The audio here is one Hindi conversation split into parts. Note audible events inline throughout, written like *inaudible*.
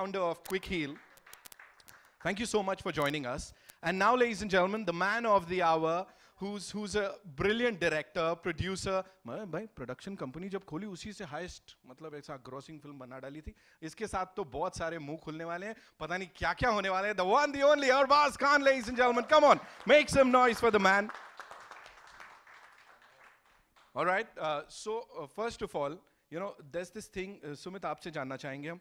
founder of Quick Heal. Thank you so much for joining us. And now, ladies and gentlemen, the man of the hour, who's who's a brilliant director, producer. भाई प्रोडक्शन कंपनी जब खोली उसी से हाईएस्ट मतलब ऐसा ग्रॉसिंग फिल्म बना डाली थी इसके साथ तो बहुत सारे मुंह खुलने वाले हैं पता नहीं क्या क्या होने वाले हैं द वन दी ओनली और बास Khan ladies and gentleman come on make some noise for the man alright so first of all you know this this thing Sumit आपसे जानना चाहेंगे हम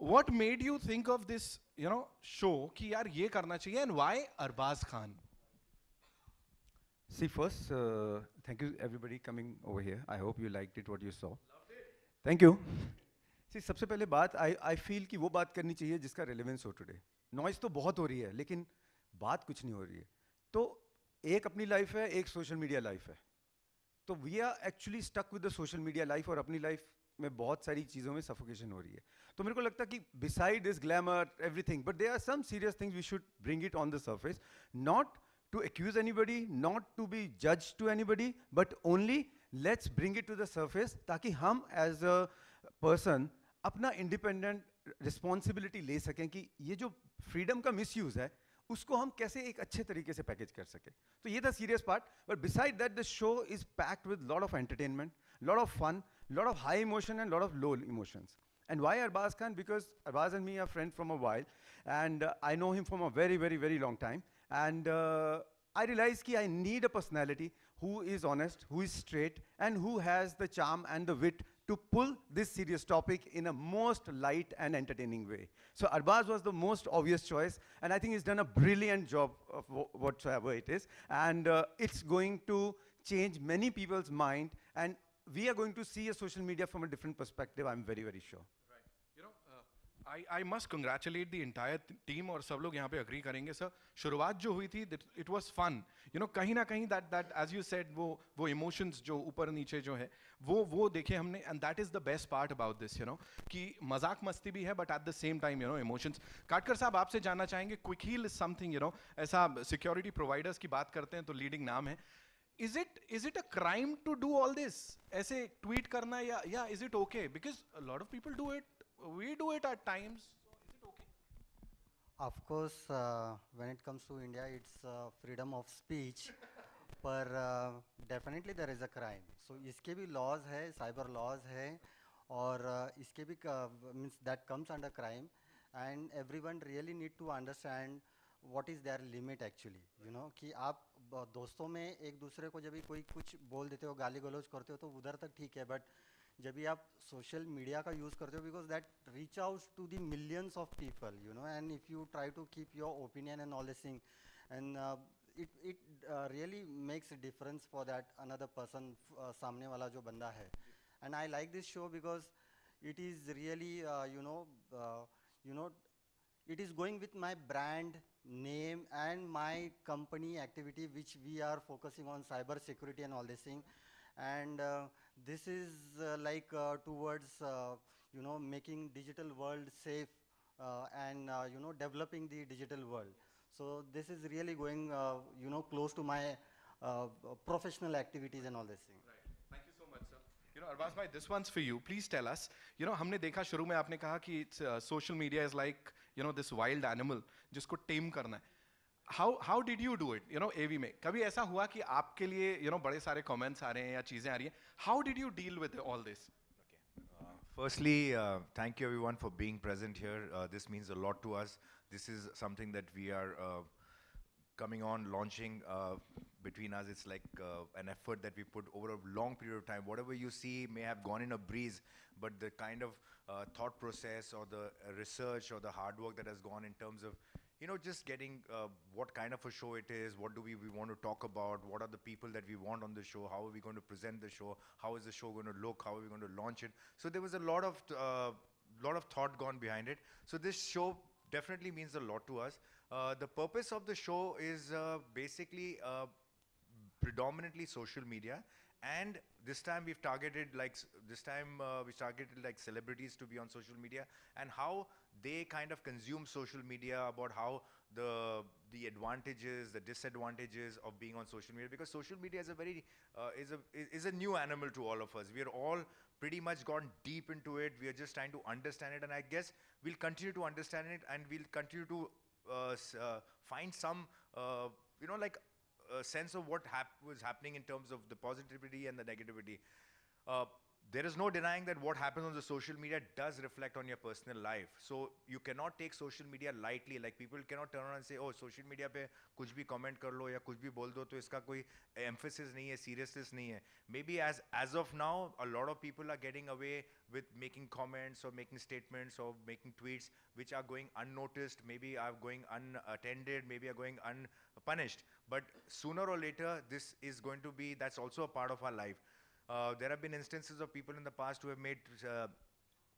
what made you think of this you know show कि यार ये करना चाहिए and why Arbaaz Khan See first, uh, thank you everybody coming over here. I hope you liked it what you saw. Loved it. Thank you. See सबसे पहले बात I I feel कि वो बात करनी चाहिए जिसका relevance हो today. Noise तो बहुत हो रही है लेकिन बात कुछ नहीं हो रही है तो एक अपनी लाइफ है एक सोशल मीडिया लाइफ है तो we are actually stuck with the social media life और अपनी लाइफ में बहुत सारी चीज़ों में सफोकेशन हो रही है तो मेरे को लगता है कि beside this glamour everything but they are some serious things we should bring it on the surface not to accuse anybody, not to be judged to anybody, but only let's bring it to the surface ताकि हम एज अ पर्सन अपना इंडिपेंडेंट रिस्पॉन्सिबिलिटी ले सकें कि ये जो फ्रीडम का misuse है उसको हम कैसे एक अच्छे तरीके से पैकेज कर सकें तो ये था serious part but beside that the show is packed with lot of entertainment lot of fun a lot of high emotion and a lot of low emotions. And why Arbaz Khan? Because Arbaz and me are friends from a while, and uh, I know him from a very, very, very long time. And uh, I realized that I need a personality who is honest, who is straight, and who has the charm and the wit to pull this serious topic in a most light and entertaining way. So Arbaz was the most obvious choice, and I think he's done a brilliant job of whatsoever it is. And uh, it's going to change many people's mind and we are going to see a social media from a different perspective, I'm very, very sure. Right. You know, uh, I, I must congratulate the entire team और सब लोग यहाँ पे agree करेंगे सर शुरुआत जो हुई थी it was fun you know कहीं ना कहीं that that as you said वो वो emotions जो ऊपर नीचे जो है वो वो देखे हमने and that is the best part about this you know कि मजाक मस्ती भी है but at the same time you know emotions काटकर साहब आपसे जानना चाहेंगे quick heal is something you know ऐसा security providers की बात करते हैं तो leading नाम है is it is it a crime to do all this ऐसे tweet करना या या is it okay because a lot of people do it we do it at times Is it okay? of course, uh, when it comes to India, it's uh, freedom of speech, *laughs* but uh, definitely there is a crime. So, iske bhi laws hai, cyber laws hai, or uh, iske means that comes under crime, and everyone really need to understand what is their limit actually. You know, ki aap दोस्तों में एक दूसरे को जब भी कोई कुछ बोल देते हो गाली गलौज करते हो तो उधर तक ठीक है बट जब भी आप सोशल मीडिया का यूज़ करते हो because that reach out to the millions of people you know and if you try to keep your opinion and all thing and it it really makes difference for that another person सामने वाला जो बंदा है and I like this show because it is really you know you know it is going with my brand name and my company activity which we are focusing on cyber security and all this thing and uh, this is uh, like uh, towards uh, you know making digital world safe uh, and uh, you know developing the digital world so this is really going you know close to my professional activities and all this thing right. Thank you so much, sir. You know, Arvaz this one's for you. Please tell us. You know, हमने देखा शुरू में आपने कहा social media is like you know this wild animal जिसको टेम करना है how how did you do it you know एवी में कभी ऐसा हुआ कि आपके लिए यू you नो know, बड़े सारे कमेंट्स आ रहे हैं या चीज़ें आ रही हैं how did you deal with all this Firstly, uh, thank you everyone for being present here. Uh, this means a lot to us. This is something that we are uh, coming on, launching uh, between us. It's like uh, an effort that we put over a long period of time. Whatever you see may have gone in a breeze, but the kind of uh, thought process or the uh, research or the hard work that has gone in terms of, you know, just getting uh, what kind of a show it is, what do we, we want to talk about, what are the people that we want on the show, how are we going to present the show, how is the show going to look, how are we going to launch it. So there was a lot of, uh, lot of thought gone behind it. So this show definitely means a lot to us. the purpose of the show is basically predominantly social media. And this time we've targeted like this time uh, we targeted like celebrities to be on social media and how they kind of consume social media about how the the advantages, the disadvantages of being on social media because social media is a very uh, is a is a new animal to all of us. We are all pretty much gone deep into it. We are just trying to understand it, and I guess we'll continue to understand it and we'll continue to uh, uh find some uh, you know like a sense of what hap was happening in terms of the positivity and the negativity. Uh, there is no denying that what happens on the social media does reflect on your personal life. So you cannot take social media lightly. Like people cannot turn on and say, oh, social media पे "Kuch bhi comment कर लो या कुछ भी बोल दो तो इसका koi emphasis nahi hai, seriousness nahi hai. Maybe as as of now, a lot of people are getting away with making comments or making statements or making tweets which are going unnoticed, maybe are going unattended, maybe are going un punished. But sooner or later, this is going to be, that's also a part of our life. Uh, there have been instances of people in the past who have made, uh,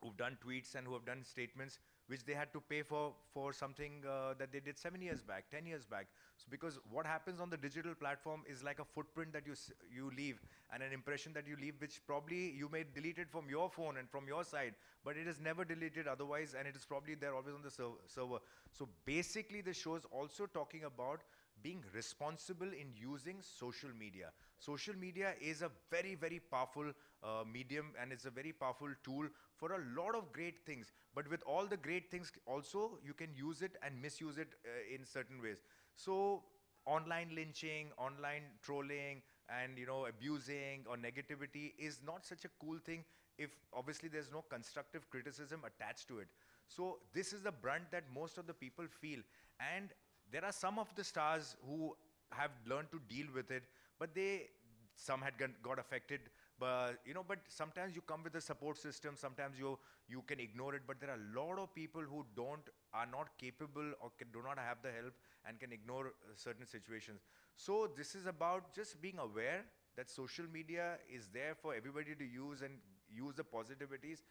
who've done tweets and who have done statements which they had to pay for for something uh, that they did seven years back, ten years back. So because what happens on the digital platform is like a footprint that you you leave and an impression that you leave, which probably you may delete it from your phone and from your side, but it is never deleted otherwise, and it is probably there always on the server. So basically, the show is also talking about being responsible in using social media. Social media is a very, very powerful uh, medium and it's a very powerful tool for a lot of great things. But with all the great things, also you can use it and misuse it uh, in certain ways. So online lynching, online trolling, and you know abusing or negativity is not such a cool thing if obviously there's no constructive criticism attached to it. So this is the brunt that most of the people feel. And there are some of the stars who have learned to deal with it, but they some had got, affected. But you know, but sometimes you come with a support system. Sometimes you you can ignore it. But there are a lot of people who don't are not capable or can, do not have the help and can ignore uh, certain situations. So this is about just being aware that social media is there for everybody to use and use the positivities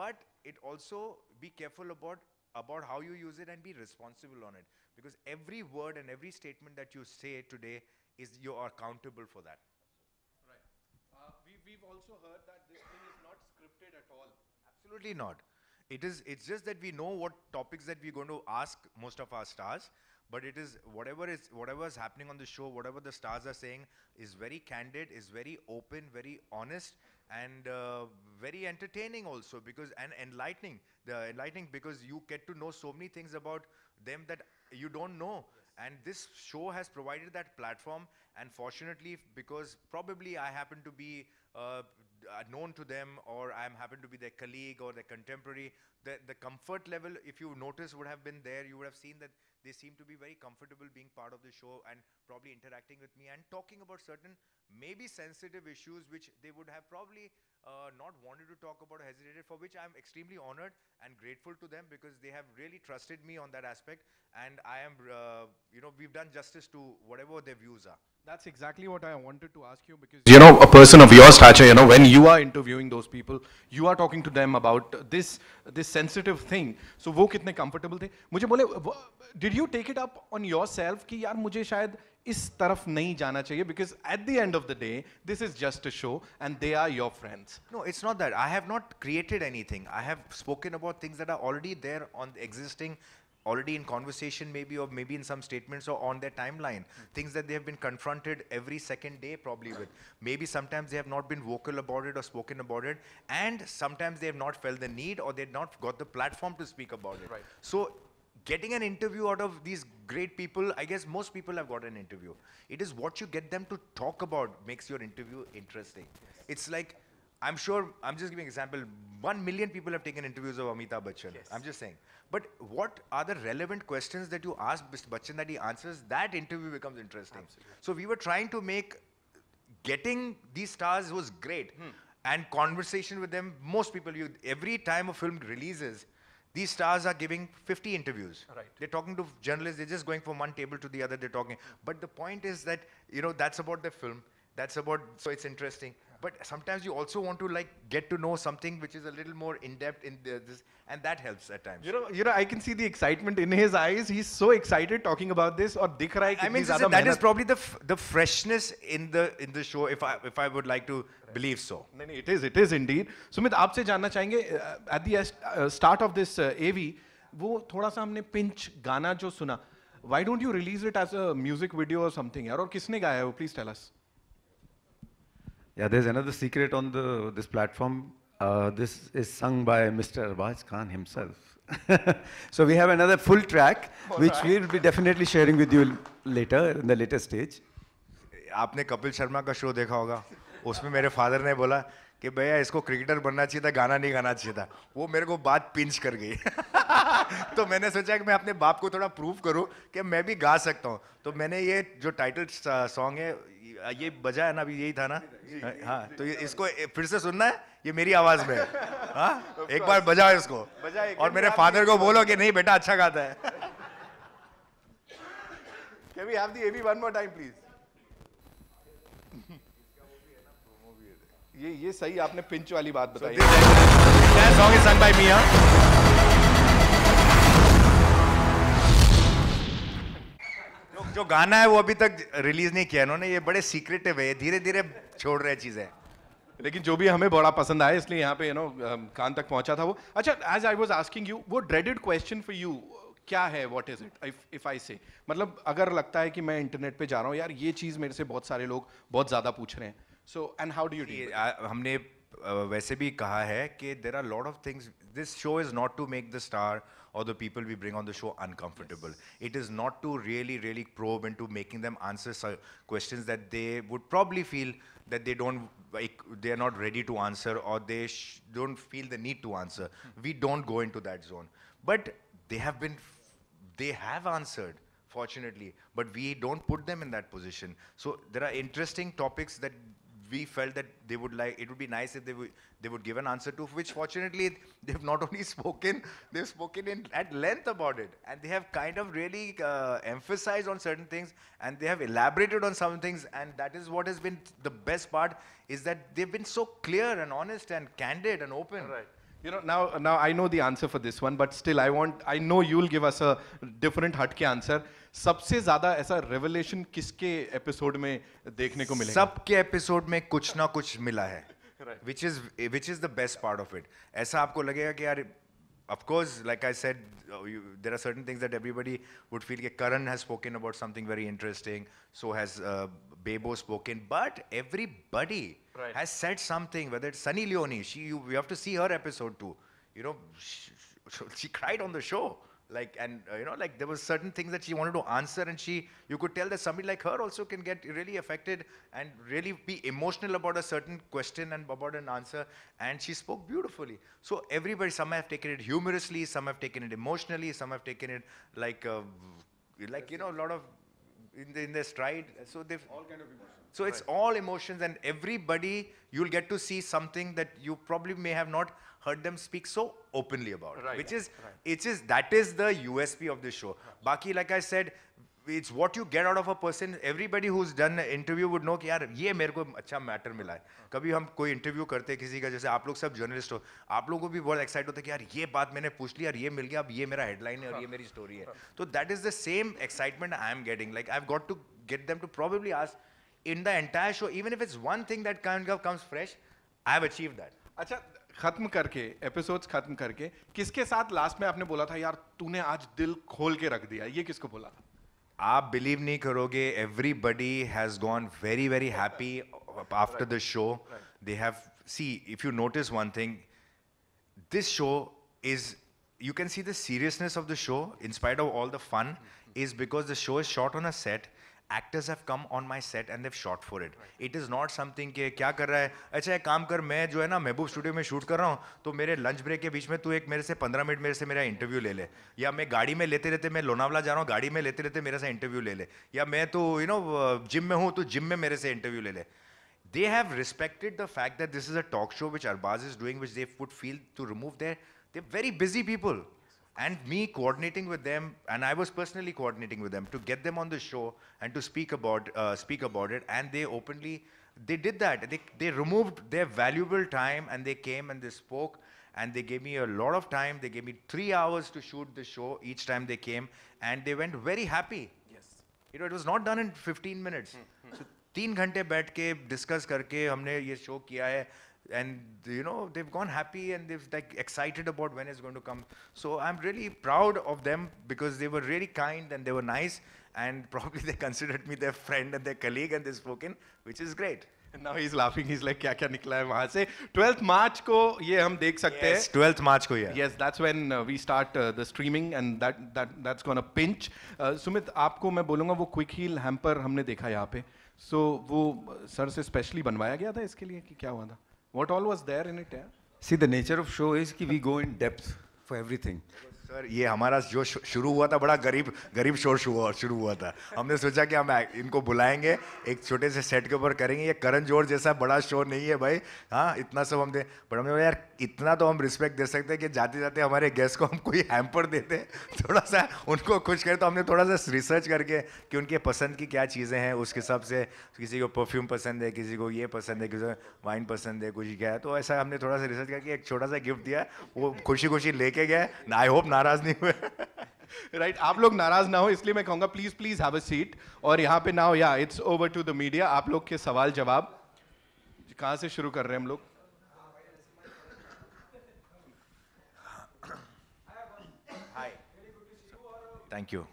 but it also be careful about about how you use it and be responsible on it. Because every word and every statement that you say today is you are accountable for that. Right. Uh, we, we've also heard that this thing is not scripted at all. Absolutely not. It is. It's just that we know what topics that we're going to ask most of our stars, but it is whatever is whatever is happening on the show, whatever the stars are saying is very candid, is very open, very honest, and uh, very entertaining also because and enlightening the enlightening because you get to know so many things about them that you don't know yes. and this show has provided that platform and fortunately because probably i happen to be uh, uh, known to them or I happen to be their colleague or their contemporary, the, the comfort level, if you notice, would have been there. You would have seen that they seem to be very comfortable being part of the show and probably interacting with me and talking about certain maybe sensitive issues which they would have probably uh, not wanted to talk about, hesitated, for which I'm extremely honored and grateful to them because they have really trusted me on that aspect. And I am, uh, you know, we've done justice to whatever their views are. That's exactly what I wanted to ask you because you know a person of your stature, you know, when you are interviewing those people, you are talking to them about this this sensitive thing. So वो कितने comfortable थे? मुझे बोले, did you take it up on yourself कि यार मुझे शायद इस तरफ नहीं जाना चाहिए because at the end of the day this is just a show and they are your friends no it's not that i have not created anything i have spoken about things that are already there on the existing already in conversation maybe or maybe in some statements or on their timeline hmm. things that they have been confronted every second day probably with maybe sometimes they have not been vocal about it or spoken about it and sometimes they have not felt the need or they've not got the platform to speak about it right. so getting an interview out of these great people, I guess most people have got an interview. It is what you get them to talk about makes your interview interesting. Yes. It's like I'm sure, I'm just giving an example, one million people have taken interviews of Amitabh Bachchan. Yes. I'm just saying. But what are the relevant questions that you ask Mr. Bachchan that he answers? That interview becomes interesting. Absolutely. So we were trying to make getting these stars was great. Hmm. And conversation with them, most people, you every time a film releases, these stars are giving 50 interviews. Right. They're talking to journalists, they're just going from one table to the other, they're talking. But the point is that, you know, that's about the film. That's about, so it's interesting. But sometimes you also want to like get to know something which is a little more in depth in the, this, and that helps at times. You know, you know, I can see the excitement in his eyes. He's so excited talking about this. Or dikh raha I mean, that is probably the the freshness in the in the show. If I if I would like to believe so. No, no, it is it is indeed. Sumit, आपसे जानना चाहेंगे at the uh, start of this AV, वो थोड़ा सा हमने पिंच गाना जो Why don't you release it as a music video or something? यार और किसने गाया Please tell us. Yeah, there's another secret on the, this platform. Uh, this is sung by Mr. Arbaaz Khan himself. so we have another full track, All which right. we'll be definitely sharing with you later, in the later stage. आपने कपिल शर्मा का शो देखा होगा उसमें मेरे फादर ने बोला कि भैया इसको क्रिकेटर बनना चाहिए था गाना नहीं गाना चाहिए था वो मेरे को बात पिंच कर गई तो मैंने सोचा कि मैं अपने बाप को थोड़ा प्रूव करूं कि मैं भी गा सकता हूं तो मैंने ये जो टाइटल सॉन्ग है ये बजा है ना अभी यही था ना हाँ, हाँ तो ये इसको फिर से सुनना है ये मेरी आवाज में *laughs* हाँ एक बार बजाओ इसको और मेरे फादर को बोलो कि नहीं बेटा अच्छा गाता है *laughs* Can we have the AV one more time, please? *laughs* ये ये सही आपने पिंच वाली बात बताई। That song is sung by me, huh? जो गाना है वो अभी तक रिलीज नहीं किया इन्होंने ये बड़े सीक्रेटिव है धीरे धीरे छोड़ रहे चीजें लेकिन जो भी हमें बड़ा पसंद आया इसलिए यहाँ पे यू नो कान तक पहुंचा था वो अच्छा as I was asking you वो ड्रेडेड क्वेश्चन फॉर यू क्या है what is it if I say मतलब अगर लगता है कि मैं इंटरनेट पे जा रहा हूँ यार ये चीज़ मेरे से बहुत सारे लोग बहुत ज़्यादा पूछ रहे हैं so and how do you हमने वैसे भी कहा है कि there are lot of things this show is not to make the star or the people we bring on the show uncomfortable. It is not to really, really probe into making them answer questions that they would probably feel that they don't, like, they are not ready to answer or they don't feel the need to answer. Hmm. We don't go into that zone. But they have been, they have answered fortunately but we don't put them in that position so there are interesting topics that we felt that they would like, it would be nice if they would, they would give an answer to, which fortunately *laughs* they've not only *laughs* spoken, they've spoken in, at length about it. And they have kind of really uh, emphasized on certain things and they have elaborated on some things. And that is what has been the best part is that they've been so clear and honest and candid and open. Right. You know, now, now I know the answer for this one, but still I want, I know you'll give us a different Hatke answer. सबसे ज्यादा ऐसा रेवलेशन किसके एपिसोड में देखने को मिलेगा सबके एपिसोड में कुछ ना कुछ मिला है which is which is the best part of it ऐसा आपको लगेगा कि यार of course, like I said, you, there are certain things that everybody would feel. Like Karan has spoken about something very interesting. So has uh, Bebo spoken. But everybody right. has said something. Whether it's Sunny Leone, she you, you have to see her episode too. You know, she, she cried on the show. like and uh, you know like there were certain things that she wanted to answer and she you could tell that somebody like her also can get really affected and really be emotional about a certain question and about an answer and she spoke beautifully so everybody some have taken it humorously some have taken it emotionally some have taken it like uh, like you know a lot of in, the, in their stride so they've all kind of emotions so right. it's all emotions and everybody you'll get to see something that you probably may have not heard them speak so openly about right, which is right. it is that is the USP of this show. Right. Baki, like I said, it's what you get out of a person. Everybody who's done an interview would know that. यार ये मेरे को matter mila. मिला है कभी हम कोई इंटरव्यू करते हैं किसी का जैसे आप लोग सब जर्नलिस्ट हो आप लोगों को भी बहुत एक्साइट होता है कि यार ये बात मैंने पूछ ली यार ये मिल गया अब ये मेरा हेडलाइन है और ये मेरी स्टोरी है तो that is the same excitement I am getting like I got to get them to in the entire show, even if it's one thing that kind of comes fresh, I've achieved that. अच्छा खत्म करके एपिसोड्स खत्म करके किसके साथ लास्ट में आपने बोला था यार तूने आज दिल खोल के रख दिया ये किसको बोला था आप बिलीव नहीं करोगे everybody has gone very very happy after the show they have see if you notice one thing this show is you can see the seriousness of the show in spite of all the fun is because the show is shot on a set actors have come on my set and they've shot for it it is not something के क्या कर रहा है अच्छा एक काम कर मैं जो है ना महबूब स्टूडियो में शूट कर रहा हूँ तो मेरे लंच ब्रेक के बीच में तू एक मेरे से पंद्रह मिनट मेरे से मेरा इंटरव्यू ले ले या मैं गाड़ी में लेते रहते मैं लोनावला जा रहा हूँ गाड़ी में लेते रहते मेरे से इंटरव्यू ले ले या मैं तो यू नो जिम में हूँ तो जिम में मेरे से इंटरव्यू ले ले they have respected the fact that this is a talk show which Arbaaz is doing which they would feel to remove there they very busy people and me coordinating with them, and I was personally coordinating with them to get them on the show and to speak about uh, speak about it. And they openly they did that. They they removed their valuable time and they came and they spoke and they gave me a lot of time. They gave me three hours to shoot the show each time they came, and they went very happy. Yes, you know it was not done in 15 minutes. Hmm, hmm. so, तीन घंटे बैठ के डिस्कस करके हमने ये show and you know they've gone happy and they've like excited about when it's going to come so i'm really proud of them because they were really kind and they were nice and *laughs* probably they considered me their friend and their colleague and they spoke in which is great And now he's laughing he's like kya kya nikla hai wahan se 12th march ko ye hum dekh sakte yes, 12th march ko yeah yes that's when uh, we start uh, the streaming and that that that's going to pinch uh, sumit aapko main bolunga wo quick heal hamper humne dekha yahan pe so, वो uh, sir से specially बनवाया गया था इसके लिए कि क्या हुआ था what all was there in it? Yeah? See, the nature of show is that we go in depth for everything. Sir ये हमारा जो शुरू हुआ था बड़ा गरीब गरीब शोर शुरू हुआ था हमने सोचा कि हम इनको बुलाएंगे एक छोटे से सेट के ऊपर करेंगे ये करण जोर जैसा बड़ा शोर नहीं है भाई हाँ इतना सब हम दे पर हमने यार इतना तो हम रिस्पेक्ट दे सकते हैं कि जाते जाते हमारे गेस्ट को हम कोई हैम्पर देते *laughs* थोड़ा सा उनको खुश करें तो हमने थोड़ा सा रिसर्च करके कि उनके पसंद की क्या चीज़ें हैं उसके हिसाब से किसी को परफ्यूम पसंद है किसी को ये पसंद है किसी को वाइन पसंद है कुछ क्या है तो ऐसा हमने थोड़ा सा रिसर्च करके एक छोटा सा गिफ्ट दिया वो खुशी खुशी लेके गए आई होप नारा नाराज नहीं हुए राइट *laughs* right, आप लोग नाराज ना हो इसलिए मैं कहूंगा please please have a seat और यहाँ पे नाउ या it's over to the media आप लोग के सवाल जवाब कहाँ से शुरू कर रहे हैं हम लोग thank you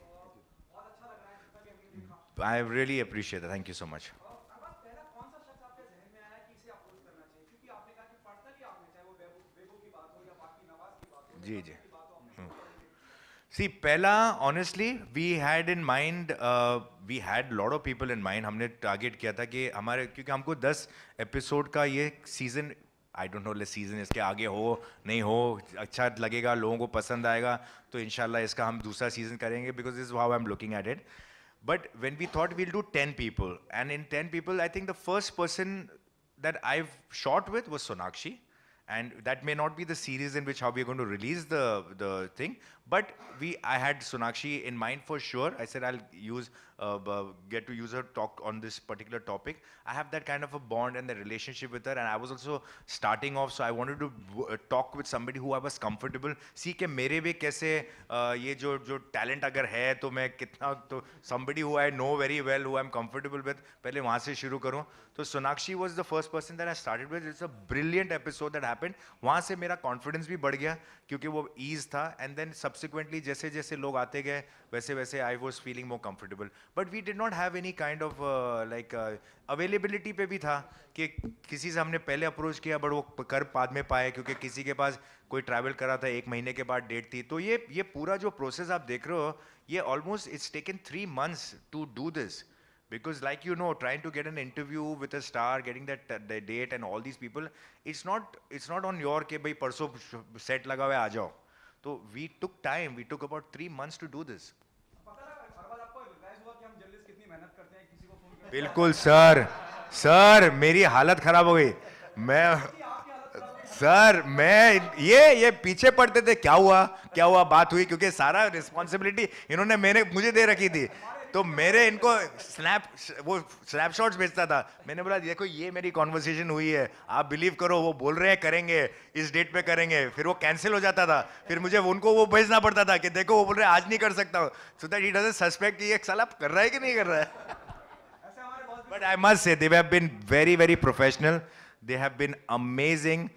I really appreciate thank you so much जी जी सी पहला honestly we had in mind we had lot of people in mind हमने टारगेट किया था कि हमारे क्योंकि हमको दस एपिसोड का ये सीज़न आई डोंट नो ले सीज़न इसके आगे हो नहीं हो अच्छा लगेगा लोगों को पसंद आएगा तो इन इसका हम दूसरा सीज़न करेंगे because is how I am looking at it but when we thought we'll do ten people and in ten people I think the first person that I shot with वो Sonakshi and that may not be the series in which how we're gonna to release the thing But we, I had Sunakshi in mind for sure. I said I'll use, uh, get to use her talk on this particular topic. I have that kind of a bond and the relationship with her, and I was also starting off, so I wanted to uh, talk with somebody who I was comfortable. See कि मेरे भी कैसे uh, ये जो जो talent अगर है तो मैं कितना तो somebody who I know very well, who I'm comfortable with, पहले वहाँ से शुरू करूँ. तो Sunakshi was the first person that I started with. It's a brilliant episode that happened. वहाँ से मेरा confidence भी बढ़ गया क्योंकि वो ease था, and then सब्सिक्वेंटली जैसे जैसे लोग आते गए वैसे वैसे I was feeling more comfortable but we did not have any kind of like availability पे भी था कि किसी से हमने पहले अप्रोच किया बट वो कर बाद में पाए क्योंकि किसी के पास कोई ट्रैवल करा था एक महीने के बाद डेट थी तो ये ये पूरा जो प्रोसेस आप देख रहे हो ये almost it's taken three months to do this because like you know trying to get an interview with a star getting that uh, the date and all it's not it's not it's not on your ke bhai parso set laga hua तो we took time we took about three months to do this बिल्कुल सर सर मेरी हालत खराब हो गई मैं सर मैं ये ये पीछे पड़ते थे क्या हुआ क्या हुआ बात हुई क्योंकि सारा रिस्पॉन्सिबिलिटी इन्होंने मेरे मुझे दे रखी थी तो मेरे इनको स्नैप वो स्नैपशॉट्स भेजता था मैंने बोला देखो ये मेरी कॉन्वर्सेशन हुई है आप बिलीव करो वो बोल रहे हैं करेंगे इस डेट पे करेंगे फिर वो कैंसिल हो जाता था फिर मुझे उनको वो भेजना पड़ता था कि देखो वो बोल रहे आज नहीं कर सकता so that it doesn't suspect ये साल कर रहा है कि नहीं कर रहा है but I must say they have been very very professional they have been amazing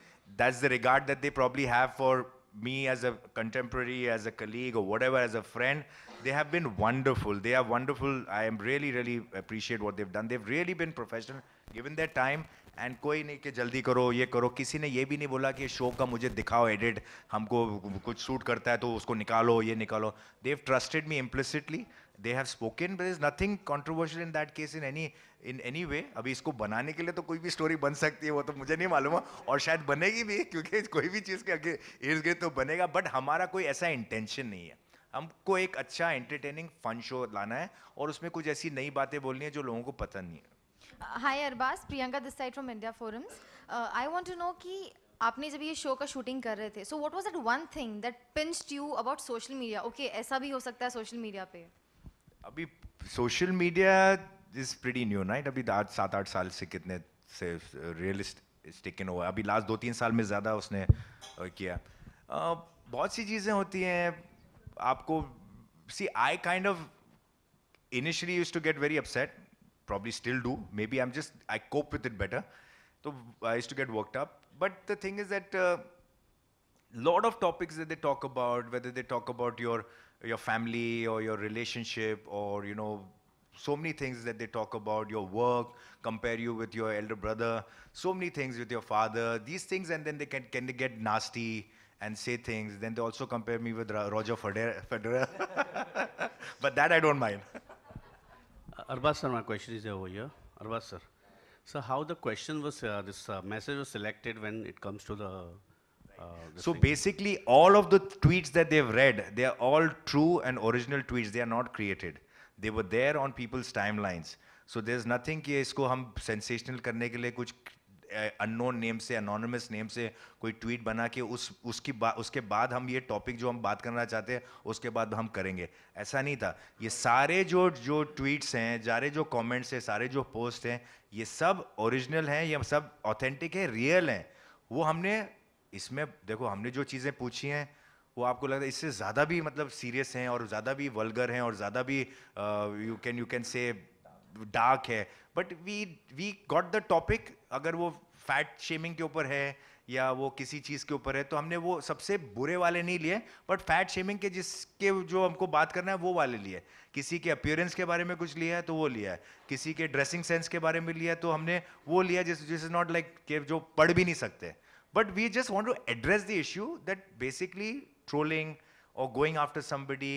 that's the regard that they probably have for me as a contemporary as a colleague और whatever as a friend They have been wonderful. They are wonderful. I am really, really appreciate what they've done. They've really been professional, given their time. And कोई नहीं कि जल्दी करो ये करो किसी ने ये भी नहीं बोला कि शो का मुझे दिखाओ एडिट हमको कुछ शूट करता है तो उसको निकालो ये निकालो they've trusted me implicitly they have spoken but is nothing controversial in that case in any in any way अभी इसको बनाने के लिए तो कोई भी स्टोरी बन सकती है वो तो मुझे नहीं मालूम है और शायद बनेगी भी क्योंकि कोई भी चीज़ के आगे इर्द गिर्द तो बनेगा बट हमारा कोई ऐसा इंटेंशन नहीं है हमको एक अच्छा एंटरटेनिंग फन शो लाना है और उसमें कुछ ऐसी नई बातें बोलनी है जो लोगों को पता नहीं है hi Arbaaz Priyanka this side from India forums I want to know कि आपने जब ये शो का शूटिंग कर रहे थे so what was that one thing that pinched you about social media okay ऐसा भी हो सकता है सोशल मीडिया पे अभी social media is pretty new right अभी आठ सात आठ साल से कितने से रियलिस्ट uh, रियलिस्टिक हुआ अभी लास्ट दो तीन साल में ज़्यादा उसने uh, किया uh, बहुत सी चीज़ें होती हैं आपको see i kind of initially used to get very upset probably still do maybe i'm just i cope with it better so i used to get worked up but the thing is that a uh, lot of topics that they talk about whether they talk about your your family or your relationship or you know so many things that they talk about your work compare you with your elder brother so many things with your father these things and then they can can they get nasty and say things. Then they also compare me with Roger Federer. *laughs* but that I don't mind. Uh, Arbaz sir, my question is over here. Arbaz sir. So how the question was, uh, this uh, message was selected when it comes to the... Uh, so thing. basically all of the tweets that they've read, they are all true and original tweets. They are not created. They were there on people's timelines. So there's nothing कि इसको हम sensational करने के लिए कुछ अननोन नेम से अनोनमस नेम से कोई ट्वीट बना के उस उसकी बा, उसके बाद हम ये टॉपिक जो हम बात करना चाहते हैं उसके बाद हम करेंगे ऐसा नहीं था ये सारे जो जो ट्वीट्स हैं सारे जो कमेंट्स हैं सारे जो पोस्ट हैं ये सब ओरिजिनल हैं ये सब ऑथेंटिक है रियल हैं वो हमने इसमें देखो हमने जो चीज़ें पूछी हैं वो आपको लगता है इससे ज़्यादा भी मतलब सीरियस हैं और ज़्यादा भी वल्गर हैं और ज़्यादा भी you can you can say dark है but we we got the topic अगर वो फैट शेमिंग के ऊपर है या वो किसी चीज़ के ऊपर है तो हमने वो सबसे बुरे वाले नहीं लिए बट फैट शेमिंग के जिसके जो हमको बात करना है वो वाले लिए किसी के अपियरेंस के बारे में कुछ लिया है तो वो लिया है किसी के ड्रेसिंग सेंस के बारे में लिया है तो हमने वो लिया जिस जिस इज नॉट लाइक के जो पढ़ भी नहीं सकते but we just want to address the issue that basically trolling और going after somebody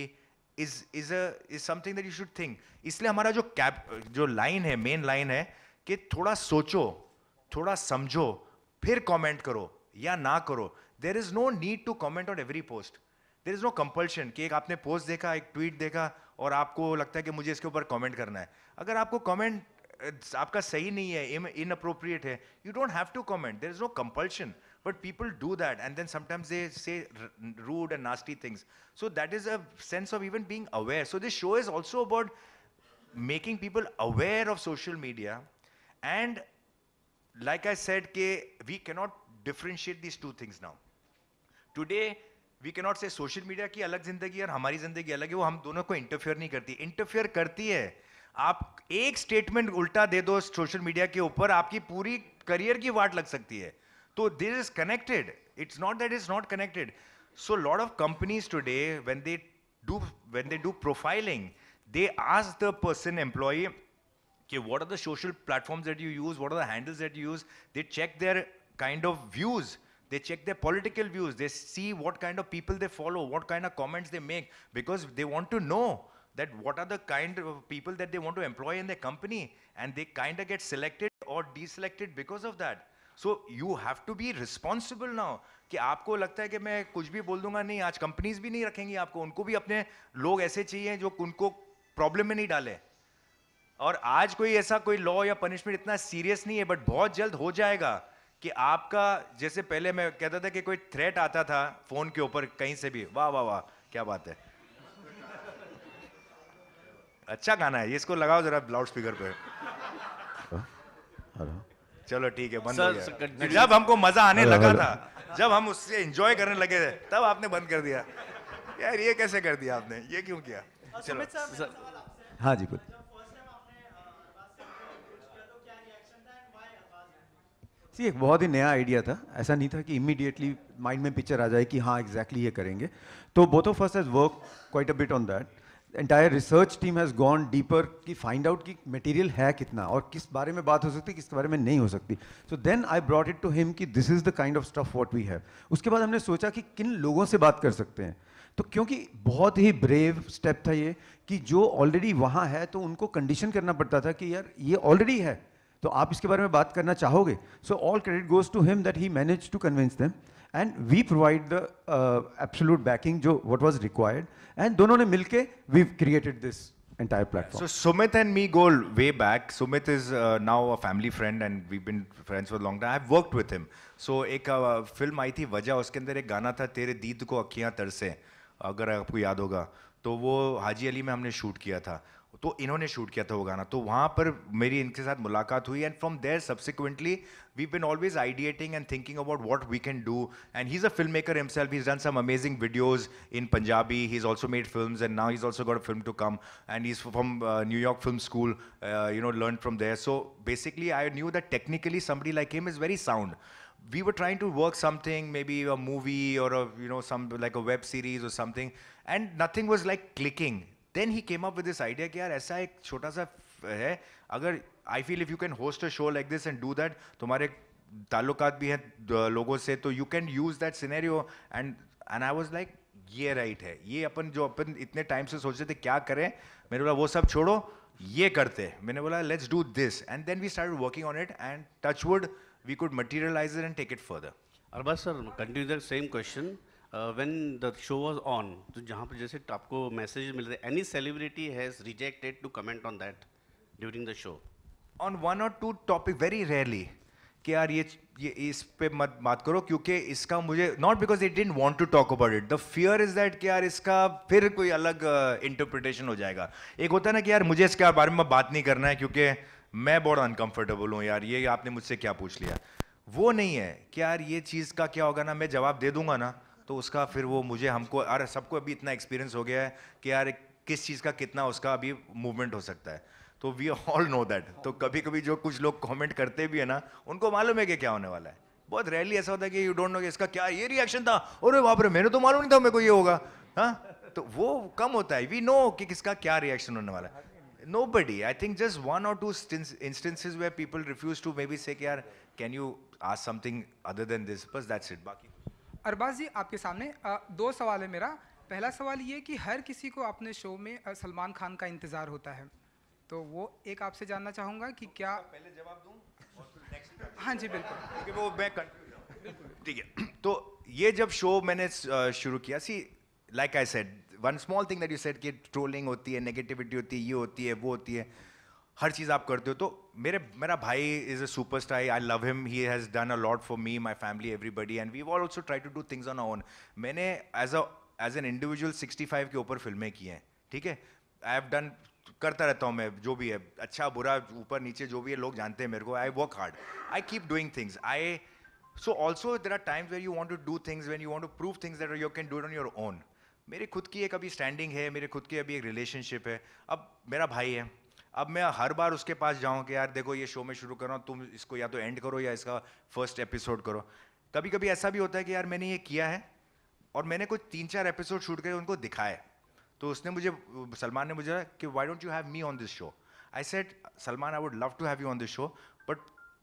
is is is something that you should think इसलिए हमारा जो कैप जो लाइन है मेन लाइन है कि थोड़ा सोचो थोड़ा समझो फिर कमेंट करो या ना करो there is no need to comment on every post there is no compulsion कि एक आपने पोस्ट देखा एक ट्वीट देखा और आपको लगता है कि मुझे इसके ऊपर कमेंट करना है अगर आपको कमेंट आपका सही नहीं है इन अप्रोप्रिएट है you don't have to comment there is no compulsion but people do that and then sometimes they say rude and nasty things so that is a sense of even being aware so this show is also about making people aware of social media and like I said, ke, we cannot differentiate these two things now. Today, we cannot say social media की अलग जिंदगी और हमारी जिंदगी अलग है वो हम दोनों को इंटरफेयर नहीं करती इंटरफेयर करती है आप एक स्टेटमेंट उल्टा दे दो सोशल मीडिया के ऊपर आपकी पूरी करियर की वाट लग सकती है तो this is connected it's not that is not connected so lot of companies today when they do when they do profiling they ask the person employ okay, what are the social platforms that you use, what are the handles that you use. They check their kind of views. They check their political views. They see what kind of people they follow, what kind of comments they make, because they want to know that what are the kind of people that they want to employ in their company, and they kind of get selected or deselected because of that. So you have to be responsible now. कि आपको लगता है कि मैं कुछ भी बोल दूंगा नहीं आज कंपनीज भी नहीं रखेंगी आपको उनको भी अपने लोग ऐसे चाहिए जो उनको प्रॉब्लम में नहीं डाले और आज कोई ऐसा कोई लॉ या पनिशमेंट इतना सीरियस नहीं है बट बहुत जल्द हो जाएगा कि आपका जैसे पहले मैं कहता था कि कोई थ्रेट आता था फोन के ऊपर कहीं से भी वाह वाह वाह क्या बात है अच्छा गाना है इसको लगाओ जरा लाउड स्पीकर पे हाँ, हाँ। चलो ठीक है बंद हो गया जब हमको मजा आने हलो, हाँ, लगा हलो। था जब हम उससे एंजॉय करने लगे थे तब आपने बंद कर दिया यार ये कैसे कर दिया आपने ये क्यों किया चलो हाँ जी कुछ सी एक बहुत ही नया आइडिया था ऐसा नहीं था कि इमीडिएटली माइंड में पिक्चर आ जाए कि हाँ एग्जैक्टली ये करेंगे तो both of first has work quite a bit on that entire research team has gone deeper कि फाइंड आउट कि मटेरियल है कितना और किस बारे में बात हो सकती है किस बारे में नहीं हो सकती so then I brought it to him कि this is the kind of stuff what we have उसके बाद हमने सोचा कि किन लोगों से बात कर सकते हैं तो क्योंकि बहुत ही ब्रेव स्टेप था ये कि जो ऑलरेडी वहाँ है तो उनको कंडीशन करना पड़ता था कि यार ये ऑलरेडी है तो आप इसके बारे में बात करना चाहोगे so all credit goes to him that he manage to convince them and we provide the absolute backing जो वट वॉज रिक्वायर्ड एंड दोनों ने मिलके we created this entire platform. So Sumit and me go way back. Sumit is uh, now a family friend and we've been friends for a long time. I've worked with him. So ek uh, film aayi thi wajah uske andar ek gana tha tere deed ko akhiyan tarse agar aapko yaad hoga to wo haji ali mein humne shoot kiya tha तो इन्होंने शूट किया था वो गाना तो वहाँ पर मेरी इनके साथ मुलाकात हुई and from there subsequently we been always ideating and thinking about what we can do and he is a film maker himself is done some amazing videos in Punjabi he is also made film and now is also got film to come and is from New York film school you know learn from there so basically I knew that technically somebody like him is very sound we were trying to work something maybe a movie or a you know some like a web series or something and nothing was like clicking then he came up with this idea कि यार ऐसा एक छोटा सा है अगर I feel if you can host a show like this and do that तुम्हारे ताल्लुकात भी हैं लोगों से तो you can use that scenario and and I was like ये राइट है ये अपन जो अपन इतने टाइम से सोच रहे थे क्या करें मैंने बोला वो सब छोड़ो ये करते मैंने बोला let's do this and then we start working on it and touch wood we could materialize and take it further Arbaaz sir continue the same question when the show was on तो जहाँ पर जैसे आपको मैसेज मिल रहे any celebrity has rejected to comment on that during the show on one और टू टॉपिक वेरी रेयरली कि यार ये ये इस पे मत बात करो क्योंकि इसका मुझे not because it didn't want to talk about it the fear is that कि यार इसका फिर कोई अलग इंटरप्रिटेशन uh, हो जाएगा एक होता है ना कि यार मुझे इसके बारे में बात नहीं करना है क्योंकि मैं बहुत अनकंफर्टेबल हूँ यार ये आपने मुझसे क्या पूछ लिया वो नहीं है कि यार ये चीज़ का क्या होगा ना मैं जवाब दे दूंगा ना तो उसका फिर वो मुझे हमको अरे सबको अभी इतना एक्सपीरियंस हो गया है कि यार किस चीज़ का कितना उसका अभी मूवमेंट हो सकता है तो वी ऑल नो दैट तो कभी कभी जो कुछ लोग कॉमेंट करते भी है ना उनको मालूम है कि क्या होने वाला है बहुत रैली ऐसा होता है कि यू डोंट नो कि इसका क्या ये रिएक्शन था अरे बाप रे मैंने तो मालूम नहीं था मेरे को ये होगा हाँ तो वो कम होता है वी नो कि किसका क्या रिएक्शन होने वाला है nobody I think just one और two instances where people refuse to maybe say यार can you ask something other than this बस दैट्स इट बाकी अरबाज जी आपके सामने दो सवाल है मेरा पहला सवाल ये कि हर किसी को अपने शो में सलमान खान का इंतज़ार होता है तो वो एक आपसे जानना चाहूँगा कि तो क्या पहले जवाब दूँ हाँ जी बिल्कुल क्योंकि वो मैं ठीक है तो ये जब शो मैंने शुरू किया see like I said one small thing that you said कि ट्रोलिंग होती है नेगेटिविटी होती है ये होती है वो होती है हर चीज़ आप करते हो तो मेरे मेरा भाई is a super star I love him he has done a lot for me my family everybody and we will also try to do things on own मैंने as a as an individual sixty five के ऊपर फिल्में की हैं ठीक है आई हैव डन करता रहता हूँ मैं जो भी है अच्छा बुरा ऊपर नीचे जो भी है लोग जानते हैं मेरे को I work hard I keep doing things I so also there are times where you want to do things when you want to prove things that you can do on your own मेरे खुद की एक अभी स्टैंडिंग है मेरे खुद की अभी एक रिलेशनशिप है अब मेरा भाई है अब मैं हर बार उसके पास जाऊँ कि यार देखो ये शो में शुरू करो तुम इसको या तो एंड करो या इसका फर्स्ट एपिसोड करो कभी कभी ऐसा भी होता है कि यार मैंने ये किया है और मैंने कुछ तीन चार एपिसोड शूट करके उनको दिखाए तो उसने मुझे सलमान ने मुझे कि why don't you have me on this show I said Salman I would love to have you on this show but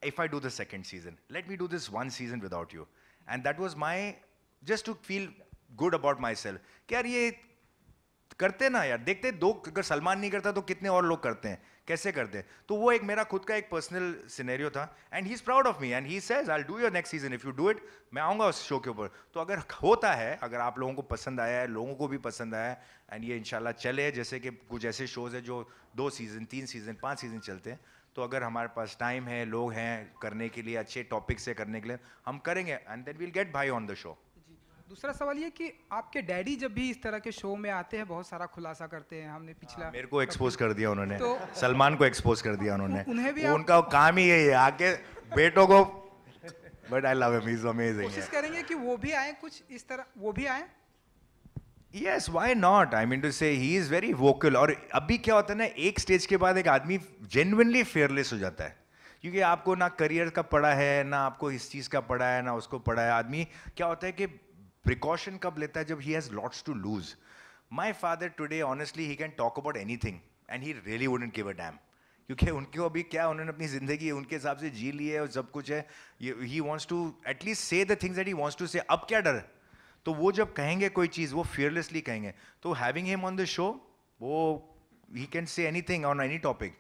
if I do the second season let me do this one season without you and that was my just to feel good about myself कि यार ये करते ना यार देखते दो अगर सलमान नहीं करता तो कितने और लोग करते हैं कैसे करते हैं तो वो एक मेरा खुद का एक पर्सनल सिनेरियो था and he is proud of me and he says I do your next season if you do it मैं आऊँगा उस शो के ऊपर तो अगर होता है अगर आप लोगों को पसंद आया है लोगों को भी पसंद आया है एंड ये इनशाला चले जैसे कि कुछ ऐसे शोज़ है जो दो सीज़न तीन सीज़न पाँच सीज़न चलते हैं तो अगर हमारे पास टाइम है लोग हैं करने के लिए अच्छे टॉपिक से करने के लिए हम करेंगे एंड देन वील गेट भाई ऑन द शो दूसरा सवाल ये कि आपके डैडी जब भी इस तरह के शो में आते हैं बहुत सारा खुलासा करते हैं हमने पिछला आ, हाँ, मेरे को एक्सपोज कर दिया उन्होंने तो, सलमान को एक्सपोज कर दिया उन्होंने उन्हें भी उनका काम ही यही है आके बेटों को but I love him is amazing कोशिश करेंगे कि वो भी आए कुछ इस तरह वो भी आए yes why not I mean to say he is very vocal और अभी क्या होता है ना एक स्टेज के बाद एक आदमी जेनवनली फेयरलेस हो जाता है क्योंकि आपको ना करियर का पड़ा है ना आपको इस चीज़ का पड़ा है ना उसको पड़ा है आदमी क्या होता है कि प्रिकॉशन कब लेता है जब he has lots to lose my father today honestly he can talk about anything and he really wouldn't give a damn क्योंकि उनके अभी क्या उन्होंने अपनी ज़िंदगी उनके हिसाब से जी ली है और सब कुछ है he wants to at least say the things that he wants to say अब क्या डर तो वो जब कहेंगे कोई चीज़ वो फियरलेसली कहेंगे तो having him on the show वो he can say anything on any topic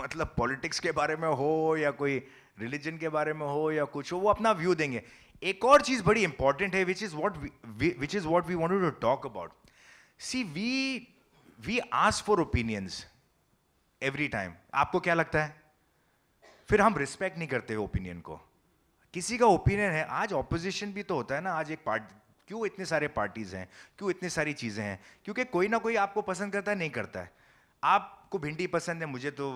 मतलब पॉलिटिक्स के बारे में हो या कोई रिलीजन के बारे में हो या कुछ हो वो अपना व्यू देंगे एक और चीज बड़ी इंपॉर्टेंट है which is what which is what we want to talk about see we we ask for opinions every time आपको क्या लगता है फिर हम रिस्पेक्ट नहीं करते ओपिनियन को किसी का ओपिनियन है आज ऑपोजिशन भी तो होता है ना आज एक पार्टी क्यों इतने सारे पार्टीज हैं क्यों इतनी सारी चीज़ें हैं क्योंकि कोई ना कोई आपको पसंद करता है नहीं करता है आपको भिंडी पसंद है मुझे तो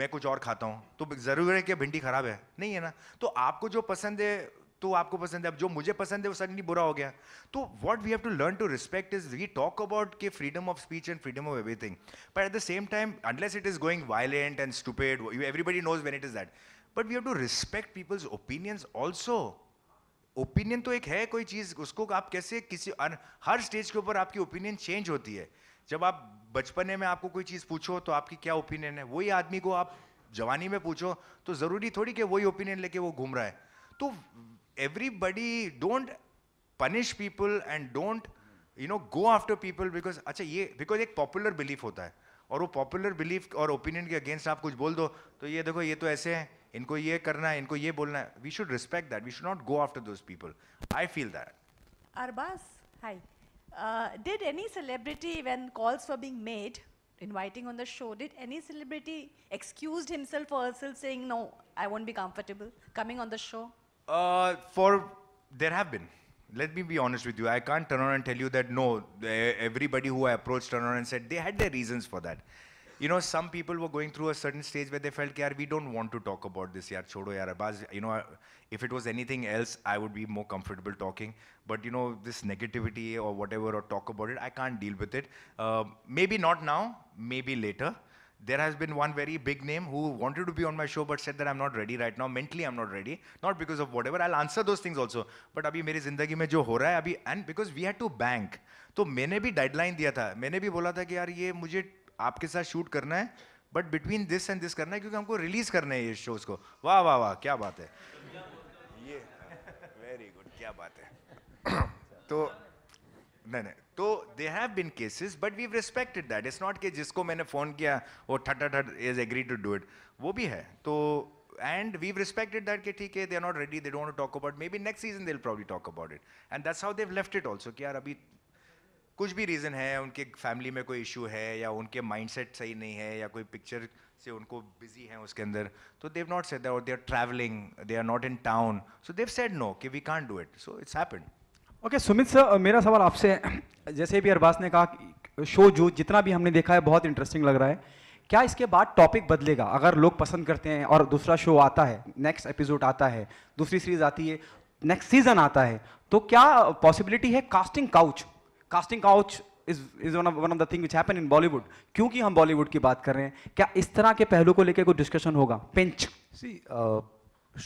मैं कुछ और खाता हूँ तो ज़रूर है कि भिंडी ख़राब है नहीं है ना तो आपको जो पसंद है तो आपको पसंद है अब जो मुझे पसंद है वो सडनली बुरा हो गया तो what we have to learn to respect is we talk about के freedom of speech and freedom of everything but at the same time unless it is going violent and stupid everybody knows when it is that but we have to respect people's opinions also opinion तो एक है कोई चीज़ उसको आप कैसे किसी हर स्टेज के ऊपर आपकी ओपिनियन चेंज होती है जब आप बचपने में आपको कोई चीज़ पूछो तो आपकी क्या ओपिनियन है वही आदमी को आप जवानी में पूछो तो ज़रूरी थोड़ी कि वही ओपिनियन लेके वो घूम रहा है तो everybody don't punish people and don't you know, go after people because, अच्छा ये because एक popular belief होता है और वो popular belief और opinion के अगेंस्ट आप कुछ बोल दो तो ये देखो ये तो ऐसे है इनको ये करना है इनको ये बोलना है We should respect that. We should not go after those people. I feel that. Arbaz, hi. Uh, did any celebrity when calls were being made inviting on the show did any celebrity excused himself or herself saying no i won't be comfortable coming on the show uh, for there have been. Let me be honest with you. I can't turn around and tell you that no. Everybody who I approached turned around and said they had their reasons for that. You know, some people were going through a certain stage where they felt, "Yaar, we don't want to talk about this. Yaar, chodo yaar. Abaz, you know, uh, if it was anything else, I would be more comfortable talking. But you know, this negativity or whatever, or talk about it, I can't deal with it. Uh, maybe not now. Maybe later." there has been one very big name who wanted to be on my show but said that I'm not ready right now. Mentally, I'm not ready. Not because of whatever. I'll answer those things also. But abhi meri zindagi mein jo ho raha hai abhi and because we had to bank. तो मैंने भी deadline दिया था. मैंने भी बोला था कि यार ये मुझे आपके साथ शूट करना है but between this and this करना है क्योंकि हमको रिलीज करना है ये शोज को वाह वाह वाह क्या बात है ये वेरी गुड क्या बात है तो नहीं नहीं तो they have been cases but we respected that it's not कि जिसको मैंने फ़ोन किया वो that that is agree to do it वो भी है तो एंड वी रिस्पेक्टेड दैट कि ठीक है they are not ready they don't talk about maybe next season they they'll probably talk about it and that's how they've left it also कि यार अभी कुछ भी रीज़न है उनके फैमिली में कोई इशू है या उनके माइंडसेट सही नहीं है या कोई पिक्चर से उनको बिजी हैं उसके अंदर तो they've not said that they are travelling they are not in town so they've said no कि we can't do it so it's happened okay Sumit sir मेरा सवाल आपसे जैसे भी अरबास ने कहा शो जो जितना भी हमने देखा है बहुत इंटरेस्टिंग लग रहा है क्या इसके बाद टॉपिक बदलेगा अगर लोग पसंद करते हैं और दूसरा शो आता है नेक्स्ट एपिसोड आता है दूसरी सीरीज आती है नेक्स्ट सीजन आता है तो क्या पॉसिबिलिटी है casting couch casting couch is is one of one of the thing which happen in Bollywood क्योंकि हम बॉलीवुड की बात कर रहे हैं क्या इस तरह के पहलू को लेकर कोई डिस्कशन होगा pinch see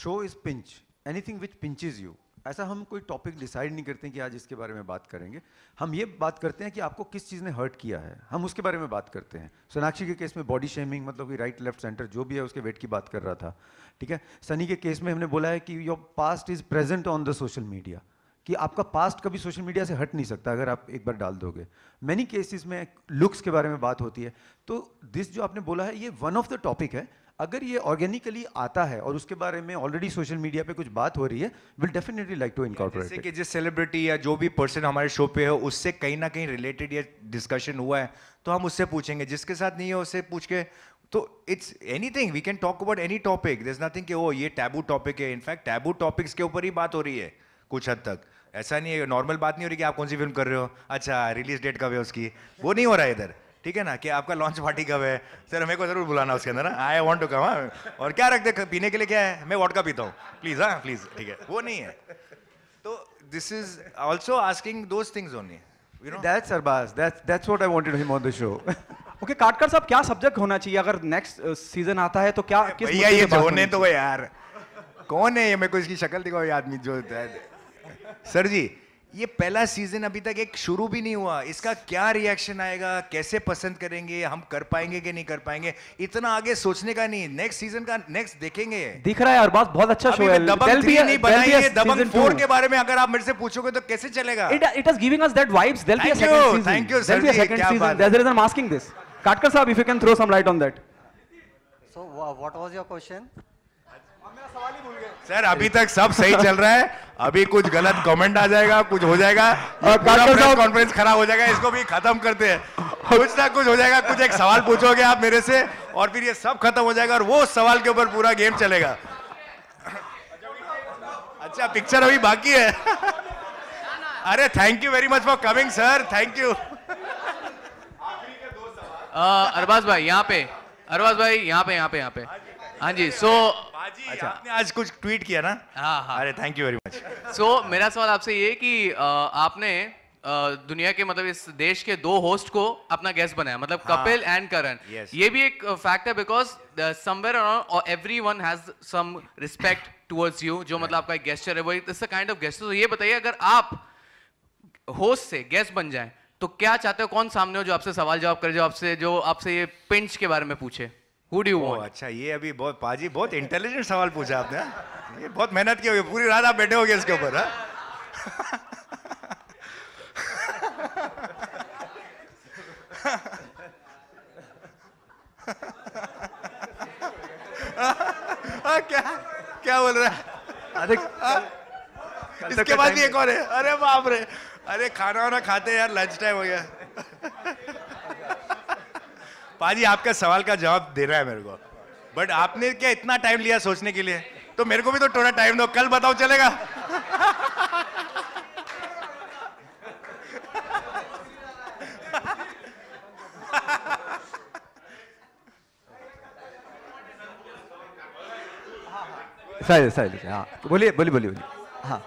show is pinch anything which pinches you ऐसा हम कोई टॉपिक डिसाइड नहीं करते कि आज इसके बारे में बात करेंगे हम ये बात करते हैं कि आपको किस चीज़ ने हर्ट किया है हम उसके बारे में बात करते हैं सोनाक्षी के केस में बॉडी शेमिंग मतलब कि राइट लेफ्ट सेंटर जो भी है उसके वेट की बात कर रहा था ठीक है सनी के केस में हमने बोला है कि your past is present on the social media कि आपका पास्ट कभी सोशल मीडिया से हट नहीं सकता अगर आप एक बार डाल दोगे मैनी केसेस में लुक्स के बारे में बात होती है तो दिस जो आपने बोला है ये वन ऑफ द टॉपिक है अगर ये ऑर्गेनिकली आता है और उसके बारे में ऑलरेडी सोशल मीडिया पे कुछ बात हो रही है will definitely like to incorporate जैसे कि जिस सेलिब्रिटी या जो भी पर्सन हमारे शो पे हो उससे कहीं ना कहीं रिलेटेड या डिस्कशन हुआ है तो हम उससे पूछेंगे जिसके साथ नहीं है उससे पूछ के तो it's anything we can talk about any topic this nothing कि वो ये टैबू टॉपिक है इनफैक्ट टैबू टॉपिक्स के ऊपर ही बात हो रही है कुछ हद तक ऐसा नहीं है नॉर्मल बात नहीं हो रही कि आप कौन सी फिल्म कर रहे हो अच्छा रिलीज डेट कब है उसकी वो नहीं हो रहा है इधर ठीक है ना कि आपका लॉन्च पार्टी कब है सर हमें को जरूर बुलाना उसके अंदर आई वॉन्ट टू कम हाँ और क्या रखते पीने के लिए क्या है मैं वॉट का पीता हूँ प्लीज़ हाँ प्लीज़ ठीक है वो नहीं है तो this is also asking those things only Katkar साहब क्या सब्जेक्ट होना चाहिए अगर नेक्स्ट सीजन uh, आता है तो क्या किस भैया ये होने तो यार कौन है ये मेरे को इसकी शक्ल दिखाओ ये आदमी जो सर जी ये पहला सीजन अभी तक एक शुरू भी नहीं हुआ इसका क्या रिएक्शन आएगा कैसे पसंद करेंगे हम कर पाएंगे कि नहीं कर पाएंगे इतना आगे सोचने का नहीं नेक्स्ट सीजन का नेक्स्ट देखेंगे दिख रहा है और बात बहुत अच्छा शो है दबंग थ्री नहीं दबंग फोर के बारे में अगर आप मेरे से पूछोगे तो कैसे चलेगा it is giving us that vibes there be a second season thank you sir क्या बात that's the reason I this Katkar साहब if you can throw some light on that so what was your question मेरा सवाल ही सर अभी तक सब सही चल रहा है अभी कुछ गलत कमेंट आ जाएगा कुछ हो जाएगा कॉन्फ्रेंस खराब हो जाएगा इसको भी खत्म करते हैं कुछ ना कुछ हो जाएगा कुछ एक सवाल पूछोगे आप मेरे से और फिर ये सब खत्म हो जाएगा और वो सवाल के ऊपर पूरा गेम चलेगा अच्छा पिक्चर अभी बाकी है अरे thank you very much for coming sir thank you Arbaaz भाई यहाँ पे अरबाज भाई यहाँ पे यहाँ पे यहाँ पे हाँ जी सो अच्छा आपने आज कुछ ट्वीट किया ना हाँ हाँ अरे thank you very much so मेरा सवाल आपसे ये कि आ, आपने आ, दुनिया के मतलब इस देश के दो होस्ट को अपना गेस्ट बनाया मतलब हाँ, कपिल एंड करण ये भी एक फैक्ट है because somewhere around everyone has some respect towards you जो मतलब आपका गेस्टर है वो it's a kind of gesture तो ये बताइए अगर आप होस्ट से गेस्ट बन जाए तो क्या चाहते हो कौन सामने हो जो आपसे सवाल जवाब करे जो आपसे जो आपसे ये पिंच के बारे में पूछे हु डू यू अच्छा ये अभी बहुत पाजी बहुत इंटेलिजेंट सवाल पूछा आपने हाँ? ये बहुत मेहनत की होगी पूरी रात आप बैठे गए इसके ऊपर हाँ? हाँ, क्या क्या बोल रहा है अरे तो इसके बाद भी एक और है अरे बाप रे अरे खाना वाना खाते यार लंच टाइम हो गया पाजी आपका सवाल का जवाब दे रहा है मेरे को बट आपने क्या इतना टाइम लिया सोचने के लिए तो मेरे को भी तो थोड़ा टाइम दो कल बताओ चलेगा सही सही हाँ बोलिए बोलिए बोलिए बोलिए हाँ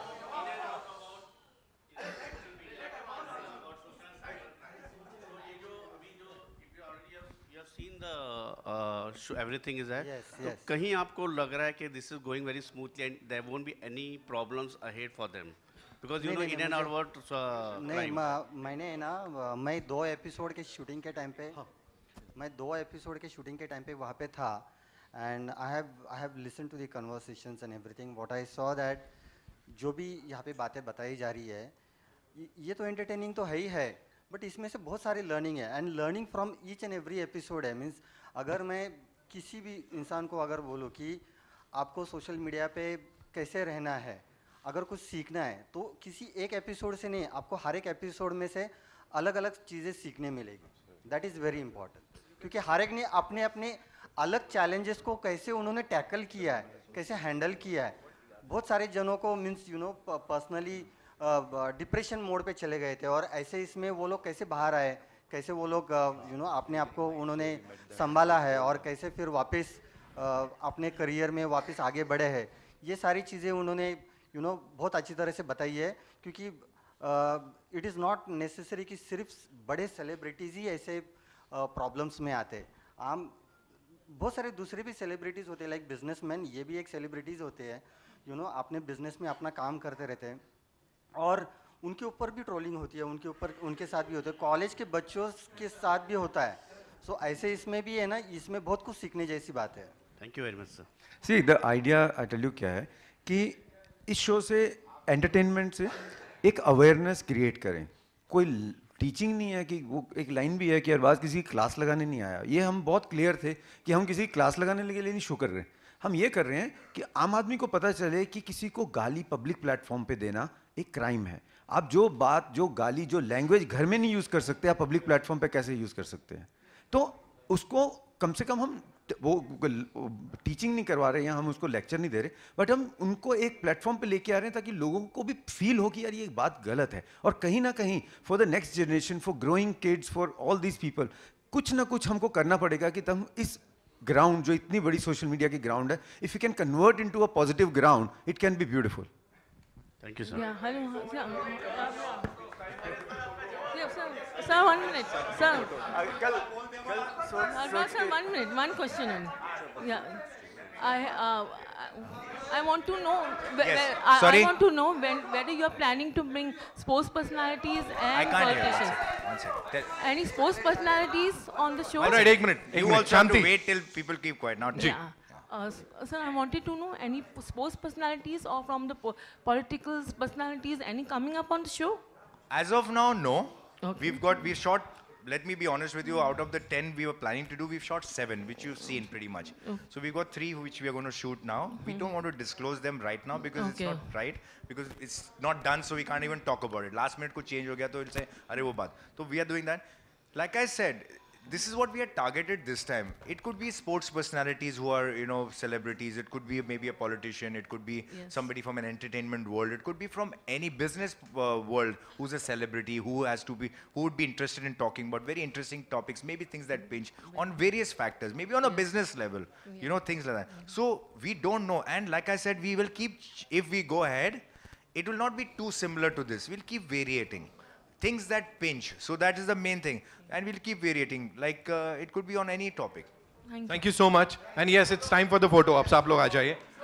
everything is there. Yes, तो yes. कहीं आपको लग रहा है कि this is going very smoothly and there won't be any problems ahead for them. Because you know in and outward uh, नहीं मैंने ना मैं दो एपिसोड के शूटिंग के टाइम पे हाँ। मैं दो एपिसोड के शूटिंग के टाइम पे वहाँ पे था and I have I have listen to the conversations and everything what I saw that जो भी यहाँ पे बातें बताई जा रही है ये तो एंटरटेनिंग तो है ही है बट इसमें से बहुत सारी लर्निंग है and learning from each and every episode है मीन्स अगर मैं किसी भी इंसान को अगर बोलो कि आपको सोशल मीडिया पे कैसे रहना है अगर कुछ सीखना है तो किसी एक एपिसोड से नहीं आपको हर एक एपिसोड में से अलग अलग चीज़ें सीखने मिलेगी दैट इज़ वेरी इंपॉर्टेंट क्योंकि हर एक ने अपने अपने अलग चैलेंजेस को कैसे उन्होंने टैकल किया है कैसे हैंडल किया है बहुत सारे जनों को means you know personally depression mode पे चले गए थे और ऐसे इसमें वो लोग कैसे बाहर आए कैसे वो लोग यू नो आपने आपको उन्होंने संभाला है और कैसे फिर वापस अपने करियर में वापस आगे बढ़े हैं ये सारी चीज़ें उन्होंने यू नो बहुत अच्छी तरह से बताई है क्योंकि इट इज़ नॉट नेसेसरी कि सिर्फ बड़े सेलिब्रिटीज़ ही ऐसे प्रॉब्लम्स में आते आम बहुत सारे दूसरे भी सेलिब्रिटीज़ होते हैं लाइक बिजनेसमैन ये भी एक सेलिब्रिटीज़ होते हैं यू नो अपने बिजनेस में अपना काम करते रहते हैं और उनके ऊपर भी ट्रोलिंग होती है उनके ऊपर उनके साथ भी होता है कॉलेज के बच्चों के साथ भी होता है सो so, ऐसे इसमें भी है ना इसमें बहुत कुछ सीखने जैसी बात है thank you very much sir see the idea I tell you क्या है कि इस शो से एंटरटेनमेंट से एक अवेयरनेस क्रिएट करें कोई टीचिंग नहीं है कि वो एक लाइन भी है कि अरबाज किसी की क्लास लगाने नहीं आया ये हम बहुत क्लियर थे कि हम किसी की क्लास लगाने के लिए नहीं शो कर रहे हैं हम ये कर रहे हैं कि आम आदमी को पता चले कि किसी को गाली पब्लिक प्लेटफॉर्म पे देना एक क्राइम है आप जो बात जो गाली जो लैंग्वेज घर में नहीं यूज़ कर सकते आप पब्लिक प्लेटफॉर्म पे कैसे यूज़ कर सकते हैं तो उसको कम से कम हम वो टीचिंग नहीं करवा रहे हैं हम उसको लेक्चर नहीं दे रहे बट हम उनको एक प्लेटफॉर्म पे लेके आ रहे हैं ताकि लोगों को भी फील हो कि यार ये बात गलत है और कहीं ना कहीं for the next generation for growing kids for all these people कुछ ना कुछ हमको करना पड़ेगा कि तब इस ग्राउंड जो इतनी बड़ी सोशल मीडिया की ग्राउंड है if you can convert into a positive ground it can be beautiful Thank you, sir. Yeah, hello. Sir, one minute. Sir. Advance, sir, one minute. One question. Only. Yeah. I, uh, I want to know. Yes. I, Sorry? I want to know when, whether you are planning to bring sports personalities and politicians. hear One second. One second. Any sports personalities on the show? All right, eight minute. you all also Shanti. have to wait till people keep quiet, not. Yeah. Uh, uh, sir, I wanted to know any sports personalities or from the po political personalities, any coming up on the show? As of now, no. Okay. We've got, we've shot, let me be honest with you, out of the 10 we were planning to do, we've shot 7, which you've seen pretty much. Okay. Oh. So we've got 3 which we are going to shoot now. We hmm. don't want to disclose them right now because it's not right, because it's not done, so we can't even talk about it. Last minute ko change ho gaya, to we'll say, are wo baat. So we are doing that. Like I said, this is what we had targeted this time. It could be sports personalities who are, you know, celebrities. It could be maybe a politician. It could be yes. somebody from an entertainment world. It could be from any business uh, world who's a celebrity who has to be, who would be interested in talking about very interesting topics, maybe things that pinch right. on various factors, maybe on yeah. a business level, yeah. you know, things like that. Yeah. So we don't know. And like I said, we will keep, if we go ahead, it will not be too similar to this. We'll keep varying things that pinch. So that is the main thing. And we'll keep varying. Like uh, it could be on any topic. Thank you. Thank you so much. And yes, it's time for the photo. Ab aap log aa jaiye.